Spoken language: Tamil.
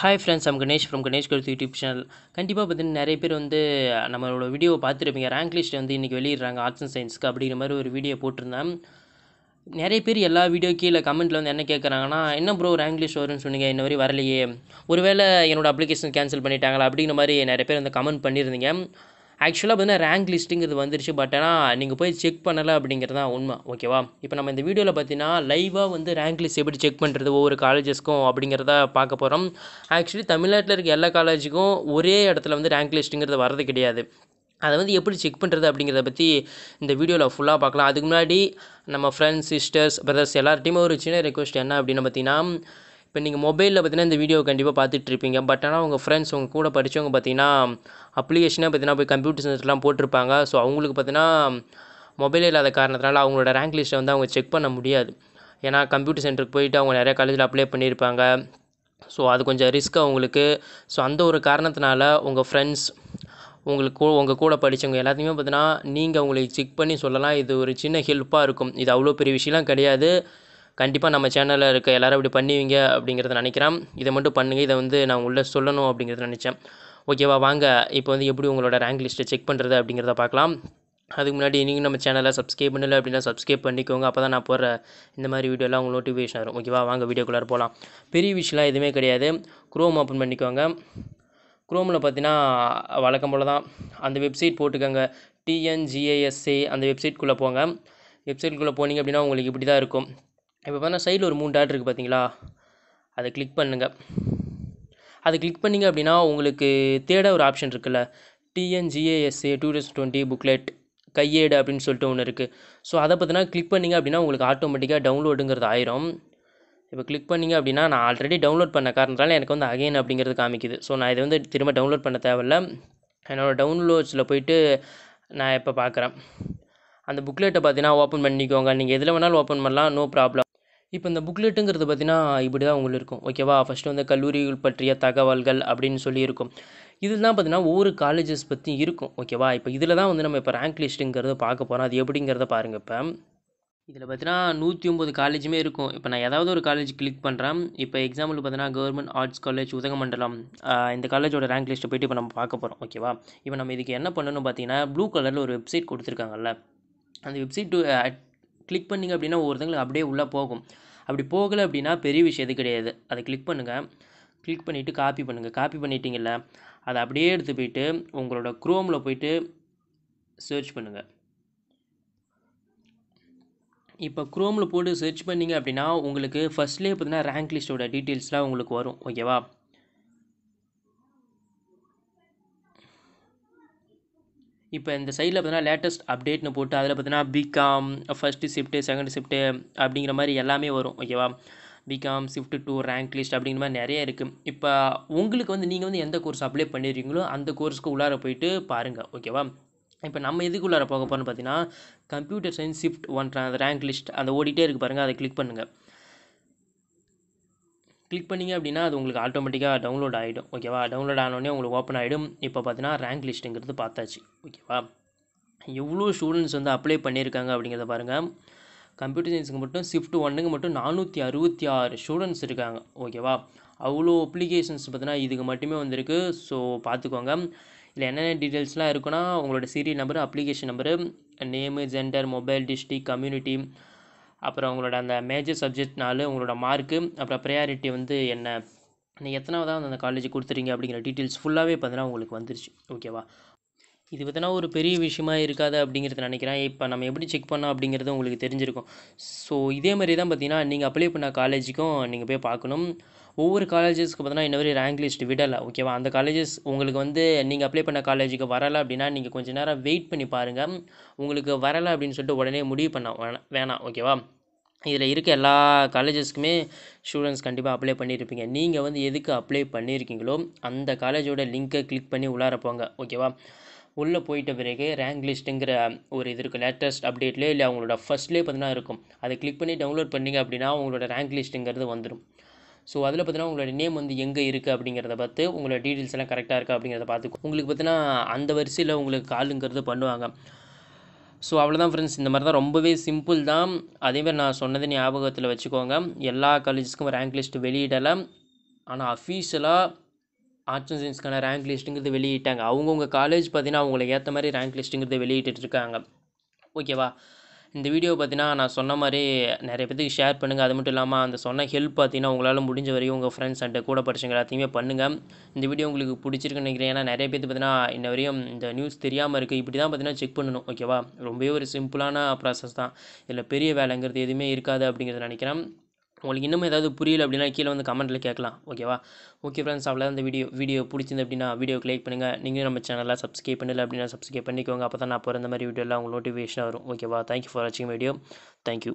ஹாய் ஃப்ரெண்ட்ஸ் நம்ம கணேஷ் ஃப்ரம் கணேஷ் கருத்து யூடியூப் சேனல் கண்டிப்பாக பார்த்தீங்கன்னா நிறைய பேர் வந்து நம்மளோட வீடியோ பார்த்துருப்பீங்க ரேங்க் லிஸ்ட் வந்து இன்றைக்கி வெளியிடுறாங்க ஆர்ட்ஸ் அண்ட் சயின்ஸ்க்கு அப்படிங்கிற மாதிரி ஒரு வீடியோ போட்டிருந்தேன் நிறைய பேர் எல்லா வீடியோ கீழே கமெண்ட்டில் வந்து என்ன கேட்குறாங்கன்னா என்ன ப்ரோ ரேங்க் லிஸ்ட் வரும்னு சொன்னீங்க இந்த மாதிரி வரலையே ஒருவேளை என்னோடய அப்ளிகேஷன் கேன்சல் பண்ணிட்டாங்களா அப்படிங்கிற மாதிரி நிறைய பேர் வந்து கமெண்ட் பண்ணியிருந்தீங்க ஆக்சுவலாக பார்த்தீங்கன்னா ரேங்க் லிஸ்ட்டுங்கிறது வந்துருச்சு பட் ஆனால் நீங்கள் போய் செக் பண்ணலை அப்படிங்கிறது தான் உண்மை ஓகேவா இப்போ நம்ம இந்த வீடியோவில் பார்த்தீங்கன்னா லைவாக வந்து ரேங்க் லிஸ்ட் எப்படி செக் பண்ணுறது ஒவ்வொரு காலேஜஸ்க்கும் அப்படிங்கிறத பார்க்க போகிறோம் ஆக்சுவலி தமிழ்நாட்டில் இருக்க எல்லா காலேஜுக்கும் ஒரே இடத்துல வந்து ரேங்க் லிஸ்ட்டுங்கிறது வரது கிடையாது அதை வந்து எப்படி செக் பண்ணுறது அப்படிங்கிறத பற்றி இந்த வீடியோவில் ஃபுல்லாக பார்க்கலாம் அதுக்கு முன்னாடி நம்ம ஃப்ரெண்ட்ஸ் சிஸ்டர்ஸ் பிரதர்ஸ் எல்லார்ட்டையுமே ஒரு சின்ன ரெக்வஸ்ட் என்ன அப்படின்னு பார்த்தீங்கன்னா இப்போ நீங்கள் மொபைலில் பார்த்தீங்கன்னா இந்த வீடியோ கண்டிப்பாக பார்த்துட்ருப்பீங்க பட் ஆனால் உங்கள் ஃப்ரெண்ட்ஸ் உங்கள் கூட படித்தவங்க பார்த்தீங்கன்னா அப்ளிகேஷனாக பார்த்தீங்கன்னா போய் கம்ப்யூட்டர் சென்டர்லாம் போட்டிருப்பாங்க ஸோ அவங்களுக்கு பார்த்தீங்கன்னா மொபைல் இல்லாத காரணத்தினால அவங்களோட ரேங்க் லிஸ்ட்டை வந்து அவங்க செக் பண்ண முடியாது ஏன்னா கம்ப்யூட்டர் சென்டருக்கு போயிட்டு அவங்க நிறையா காலேஜில் அப்ளை பண்ணியிருப்பாங்க ஸோ அது கொஞ்சம் ரிஸ்க் அவங்களுக்கு ஸோ அந்த ஒரு காரணத்தினால உங்கள் ஃப்ரெண்ட்ஸ் உங்களுக்கு உங்கள் கூட படித்தவங்க எல்லாத்தையுமே பார்த்தீங்கன்னா நீங்கள் அவங்களுக்கு செக் பண்ணி சொல்லலாம் இது ஒரு சின்ன ஹெல்ப்பாக இருக்கும் இது அவ்வளோ பெரிய விஷயம்லாம் கிடையாது கண்டிப்பாக நம்ம சேனலில் இருக்க எல்லோரும் இப்படி பண்ணுவீங்க அப்படிங்கிறத நினைக்கிறேன் இதை மட்டும் பண்ணுங்கள் இதை வந்து நான் உள்ளே சொல்லணும் அப்படிங்கிறத நினச்சேன் ஓகேவா வாங்க இப்போ வந்து எப்படி உங்களோட ரேங்க் லிஸ்ட்டை செக் பண்ணுறது அப்படிங்கிறத பார்க்கலாம் அதுக்கு முன்னாடி நீங்கள் நம்ம சேனலை சப்ஸ்கிரைப் பண்ணல அப்படின்னா சப்ஸ்கிரைப் பண்ணிக்கோங்க அப்போ தான் நான் போகிற இந்த மாதிரி வீடியோலாம் உங்களுக்கு நோட்டிஃபிகேஷன் வரும் ஓகேவா வாங்க வீடியோக்குள்ளே போகலாம் பெரிய விஷயம்லாம் எதுவுமே கிடையாது குரோம் ஓப்பன் பண்ணிக்கோங்க குரோமில் பார்த்தீங்கன்னா வழக்கம் போல் தான் அந்த வெப்சைட் போட்டுக்கோங்க டிஎன்ஜிஏஎஸ்ஏ அந்த வெப்சைட்குள்ளே போங்க வெப்சைட்குள்ளே போனீங்க அப்படின்னா உங்களுக்கு இப்படி தான் இருக்கும் இப்போ பார்த்தா சைடில் ஒரு மூணு டாட் இருக்குது பார்த்தீங்களா அதை கிளிக் பண்ணுங்கள் அதை கிளிக் பண்ணிங்க அப்படின்னா உங்களுக்கு தேட ஒரு ஆப்ஷன் இருக்குல்ல TNGASA two thousand twenty booklet கையேடு அப்படின்னு சொல்லிட்டு ஒன்று இருக்குது ஸோ அதை பார்த்தினா கிளிக் பண்ணிங்க அப்படின்னா உங்களுக்கு ஆட்டோமேட்டிக்காக டவுன்லோடுங்கிறது ஆயிரும் இப்போ கிளிக் பண்ணிங்க அப்படின்னா நான் ஆல்ரெடி டவுன்லோட் பண்ண காரணத்தால் எனக்கு வந்து அகைன் அப்படிங்கிறது காமிக்குது ஸோ நான் இதை வந்து திரும்ப டவுன்லோட் பண்ண தேவையில்ல என்னோடய டவுன்லோட்ஸில் போயிட்டு நான் இப்போ பார்க்குறேன் அந்த புக்லெட்டை பார்த்தீங்கன்னா ஓப்பன் பண்ணிக்கோங்க நீங்கள் எதில் வேணாலும் ஓப்பன் பண்ணலாம் நோ ப்ராப்ளம் இப்போ இந்த புக்லெட்டுங்கிறது பார்த்தீங்கன்னா இப்படி தான் உங்களுக்கு இருக்கும் ஓகேவா ஃபஸ்ட்டு வந்து கல்லூரிகள் பற்றிய தகவல்கள் அப்படின்னு சொல்லியிருக்கும் இதில் தான் பார்த்தீங்கன்னா ஒவ்வொரு காலேஜஸ் பற்றி இருக்கும் ஓகேவா இப்போ இதில் தான் வந்து நம்ம இப்போ ரேங்க் லிஸ்ட்டுங்கிறத பார்க்க போகிறோம் அது எப்படிங்கிறத பாருங்கள் இப்போ இதில் பார்த்தீங்கன்னா நூற்றி ஒம்பது காலேஜுமே இருக்கும் இப்போ நான் ஏதாவது ஒரு காலேஜ் கிளிக் பண்ணுறேன் இப்போ எக்ஸாம்பிள் பார்த்தீங்கன்னா கவர்மெண்ட் ஆர்ட்ஸ் காலேஜ் உதகமண்டலம் இந்த காலேஜோட ரேங்க் லிஸ்ட்டை போய்ட்டு இப்போ நம்ம பார்க்க போகிறோம் ஓகேவா இப்போ நம்ம இதுக்கு என்ன பண்ணணும்னு பார்த்தீங்கன்னா ப்ளூ கலரில் ஒரு வெப்சைட் கொடுத்துருக்காங்கல்ல அந்த வெப்சைட் கிளிக் பண்ணிங்க அப்படின்னா ஒருத்தங்களுக்கு அப்படியே உள்ளே போகும் அப்படி போகலை அப்படின்னா பெரிய விஷயம் எது கிடையாது அதை கிளிக் பண்ணுங்கள் கிளிக் பண்ணிவிட்டு காப்பி பண்ணுங்கள் காப்பி பண்ணிட்டீங்கல்ல அதை அப்படியே எடுத்து போயிட்டு உங்களோட குரோமில் போயிட்டு சர்ச் பண்ணுங்கள் இப்போ குரோமில் போட்டு சர்ச் பண்ணிங்க அப்படின்னா உங்களுக்கு ஃபஸ்ட்லேயே பார்த்தீங்கன்னா ரேங்க் லிஸ்ட்டோட டீட்டெயில்ஸ்லாம் உங்களுக்கு வரும் ஓகேவா இப்போ இந்த சைடில் பார்த்தீங்கன்னா லேட்டஸ்ட் அப்டேட்னு போட்டு அதில் பார்த்தீங்கன்னா BCom first shift second shift அப்படிங்கிற மாதிரி எல்லாமே வரும் ஓகேவா BCom shift two rank list அப்படிங்கிற மாதிரி நிறைய இருக்குது இப்போ உங்களுக்கு வந்து நீங்கள் வந்து எந்த கோர்ஸ் அப்ளை பண்ணிடுறீங்களோ அந்த கோர்ஸ்க்கு உள்ளார போயிட்டு பாருங்கள் ஓகேவா இப்போ நம்ம எதுக்குள்ளார போக போகிறோம்னு பார்த்தீங்கன்னா computer science shift one rank list அந்த ஓடிட்டே இருக்குது பாருங்கள் அதை கிளிக் பண்ணுங்கள் கிளிக் பண்ணிங்க அப்படின்னா அது உங்களுக்கு ஆட்டோமேட்டிக்காக டவுன்லோட் ஆகிடும் ஓகேவா டவுன்லோட் ஆனோடனே உங்களுக்கு ஓப்பன் ஆகிடும் இப்போ பார்த்தீங்கன்னா ரேங்க் லிஸ்ட்டுங்கிறது பார்த்தாச்சு ஓகேவா எவ்வளோ ஸ்டூடெண்ட்ஸ் வந்து அப்ளை பண்ணியிருக்காங்க அப்படிங்கிறத பாருங்கள் கம்ப்யூட்டர் சயின்ஸுக்கு மட்டும் ஷிஃப்ட் ஒன்றுக்கு மட்டும் நானூற்றி அறுபத்தி ஆறு ஸ்டூடெண்ட்ஸ் இருக்காங்க ஓகேவா அவ்வளோ அப்ளிகேஷன்ஸ் பார்த்தீங்கன்னா இதுக்கு மட்டுமே வந்திருக்கு ஸோ பார்த்துக்கோங்க இதில் என்னென்ன டீட்டெயில்ஸ்லாம் இருக்குன்னா உங்களோட serial number application number name gender mobile district community அப்புறம் உங்களோட அந்த மேஜர் சப்ஜெக்ட்னாலும் உங்களோட மார்க்கு அப்புறம் ப்ரையாரிட்டி வந்து என்ன நீங்கள் எத்தனாவதாக அந்த காலேஜ் கொடுத்துறீங்க அப்படிங்கிற டீட்டெயில்ஸ் ஃபுல்லாகவே பார்த்தீங்கன்னா உங்களுக்கு வந்துருச்சு ஓகேவா இது பார்த்தினா ஒரு பெரிய விஷயமா இருக்காது அப்படிங்கிறத நினைக்கிறேன் இப்போ நம்ம எப்படி செக் பண்ணோம் அப்படிங்கிறது உங்களுக்கு தெரிஞ்சிருக்கும் ஸோ இதே மாதிரி தான் பார்த்தீங்கன்னா நீங்கள் அப்ளை பண்ண காலேஜுக்கும் நீங்கள் போய் பார்க்கணும் ஒவ்வொரு காலேஜஸ்க்கு பார்த்தீங்கன்னா இன்ன வரையும் ரேங்க் லிஸ்ட் விடலை ஓகேவா அந்த காலேஜஸ் உங்களுக்கு வந்து நீங்கள் அப்ளை பண்ண காலேஜுக்கு வரலை அப்படின்னா நீங்கள் கொஞ்சம் நேரம் வெயிட் பண்ணி பாருங்கள் உங்களுக்கு வரலை அப்படின்னு சொல்லிட்டு உடனே முடிவு பண்ண வேணாம் ஓகேவா இதில் இருக்க எல்லா காலேஜஸ்க்குமே ஸ்டூடெண்ட்ஸ் கண்டிப்பாக அப்ளை பண்ணியிருப்பீங்க நீங்கள் வந்து எதுக்கு அப்ளை பண்ணியிருக்கீங்களோ அந்த காலேஜோட லிங்க்கை கிளிக் பண்ணி உள்ளார போங்க ஓகேவா உள்ளே போயிட்ட பிறகு ரேங்க் லிஸ்ட்டுங்கிற ஒரு இது இருக்குது லேட்டஸ்ட் அப்டேட்லேயே இல்லை அவங்களோட ஃபஸ்ட்லேயே பார்த்தீங்கன்னா இருக்கும் அதை கிளிக் பண்ணி டவுன்லோட் பண்ணிங்க அப்படின்னா உங்களோட ரேங்க் லிஸ்ட்டுங்கிறது வந்துடும் ஸோ அதில் பார்த்தீங்கன்னா உங்களோட நேம் வந்து எங்கே இருக்குது அப்படிங்கிறத பார்த்து உங்களோட டீட்டெயில்ஸ் எல்லாம் கரெக்டாக இருக்குது அப்படிங்கிறத பார்த்து உங்களுக்கு பார்த்தீங்கன்னா அந்த வரிசையில் உங்களுக்கு காலுங்கிறது பண்ணுவாங்க ஸோ அவ்வளோதான் ஃப்ரெண்ட்ஸ் இந்த மாதிரி தான் ரொம்பவே சிம்பிள் தான் அதேமாதிரி நான் சொன்னது ஞாபகத்தில் வச்சுக்கோங்க எல்லா காலேஜஸ்க்கும் ரேங்க் லிஸ்ட் வெளியிடலை ஆனால் அஃபீஷியலாக ஆர்ட்ஸ் அண்ட் சயின்ஸ்க்கான ரேங்க் லிஸ்ட்டுங்கிறது வெளியிட்டாங்க அவங்கவுங்க காலேஜ் பார்த்தீங்கன்னா அவங்களுக்கு ஏற்ற மாதிரி ரேங்க் லிஸ்ட்டுங்கிறது வெளியிட்டுருக்காங்க ஓகேவா இந்த வீடியோ பார்த்தீங்கன்னா நான் சொன்ன மாதிரி நிறைய பேத்துக்கு ஷேர் பண்ணுங்கள் அது மட்டும் இல்லாமல் அந்த சொன்ன ஹெல்ப் பார்த்தீங்கன்னா உங்களால் முடிஞ்ச வரையும் உங்கள் ஃப்ரெண்ட்ஸ் அண்ட் கூட படிச்சவங்க எல்லாத்தையுமே பண்ணுங்கள் இந்த வீடியோ உங்களுக்கு பிடிச்சிருக்குன்னு நினைக்கிறேன் ஏன்னா நிறைய பேர் பார்த்தீங்கன்னா இந்த வரையும் இந்த நியூஸ் தெரியாமல் இருக்குது இப்படி தான் பார்த்தீங்கன்னா செக் பண்ணணும் ஓகேவா ரொம்பவே ஒரு சிம்பிளான ப்ராசஸ் தான் இதில் பெரிய வேலைங்கிறது எதுவுமே இருக்காது அப்படிங்கிறத நினைக்கிறேன் உங்களுக்கு இன்னும் ஏதாவது புரியல அப்படின்னா கீழே வந்து கமெண்ட்டில் கேட்கலாம் ஓகேவா ஓகே ஃப்ரெண்ட்ஸ் அவ்வளோ அந்த வீடியோ வீடியோ பிடிச்சிருந்து அப்படின்னா வீடியோ லைக் பண்ணுங்கள் நீங்களும் நம்ம சேனலில் சப்ஸ்கிரைப் பண்ணல அப்படின்னா சப்ஸ்கிரைப் பண்ணிக்கோங்க அப்போ தான் நான் போகிற அந்த மாதிரி வீடியோலாம் உங்களுக்கு நோட்டிஃபிகேஷனாக வரும் ஓகேவா தேங்க்யூ ஃபார் வாட்சிங் வீடியோ தேங்க்யூ